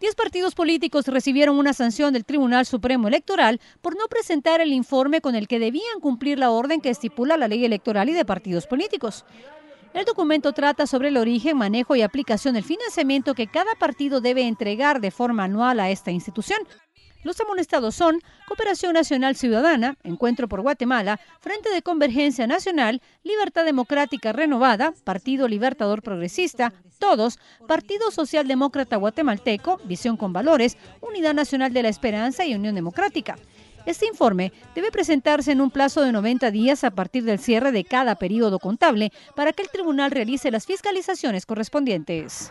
Diez partidos políticos recibieron una sanción del Tribunal Supremo Electoral por no presentar el informe con el que debían cumplir la orden que estipula la ley electoral y de partidos políticos. El documento trata sobre el origen, manejo y aplicación del financiamiento que cada partido debe entregar de forma anual a esta institución. Los amonestados son Cooperación Nacional Ciudadana, Encuentro por Guatemala, Frente de Convergencia Nacional, Libertad Democrática Renovada, Partido Libertador Progresista, Todos, Partido Socialdemócrata Guatemalteco, Visión con Valores, Unidad Nacional de la Esperanza y Unión Democrática. Este informe debe presentarse en un plazo de 90 días a partir del cierre de cada periodo contable para que el tribunal realice las fiscalizaciones correspondientes.